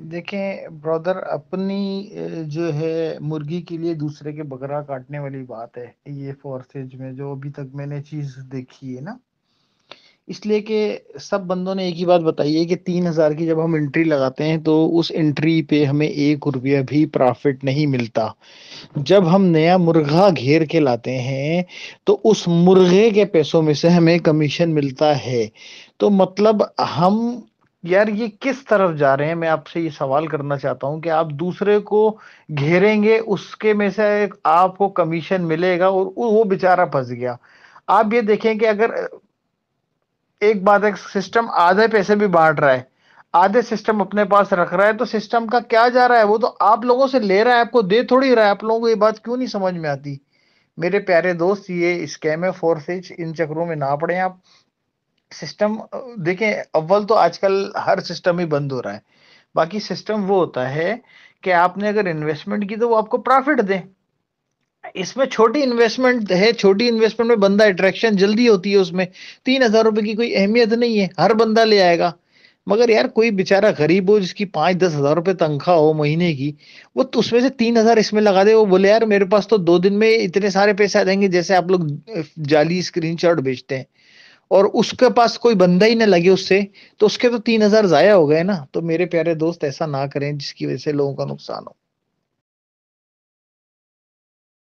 देखें ब्रदर अपनी जो है मुर्गी के लिए दूसरे के बकरा काटने वाली बात है ये फोर्सेज में जो अभी तक मैंने चीज देखी है ना इसलिए कि सब बंदों ने एक ही बात बताई है कि तीन हजार की जब हम एंट्री लगाते हैं तो उस एंट्री पे हमें एक रुपया भी प्रॉफिट नहीं मिलता जब हम नया मुर्गा घेर के लाते हैं तो उस मुर्गे के पैसों में से हमें कमीशन मिलता है तो मतलब हम यार ये किस तरफ जा रहे हैं मैं आपसे ये सवाल करना चाहता हूँ कि आप दूसरे को घेरेंगे उसके में से आपको कमीशन मिलेगा और वो बेचारा फंस गया आप ये देखें कि अगर एक बात है सिस्टम आधे पैसे भी बांट रहा है आधे सिस्टम अपने पास रख रहा है तो सिस्टम का क्या जा रहा है वो तो आप लोगों से ले रहा है आपको दे थोड़ी रहा है आप लोगों को ये बात क्यों नहीं समझ में आती मेरे प्यारे दोस्त ये स्कैम है फोर इन चक्रों में ना पड़े आप सिस्टम देखें अव्वल तो आजकल हर सिस्टम ही बंद हो रहा है बाकी सिस्टम वो होता है कि आपने अगर इन्वेस्टमेंट की तो वो आपको प्रॉफिट दें इसमें छोटी इन्वेस्टमेंट है छोटी इन्वेस्टमेंट में बंदा अट्रैक्शन जल्दी होती है उसमें तीन हजार रुपए की कोई अहमियत नहीं है हर बंदा ले आएगा मगर यार कोई बेचारा गरीब हो जिसकी पांच दस हजार रुपए तनख्वाह हो महीने की वो तो उसमें से तीन हजार इसमें लगा दे वो बोले यार मेरे पास तो दो दिन में इतने सारे पैसे आ जाएंगे जैसे आप लोग जाली स्क्रीन शॉट बेचते हैं और उसके पास कोई बंदा ही ना लगे उससे तो उसके तो तीन हजार ज़ाया हो गए ना तो मेरे प्यारे दोस्त ऐसा ना करें जिसकी वजह से लोगों का नुकसान हो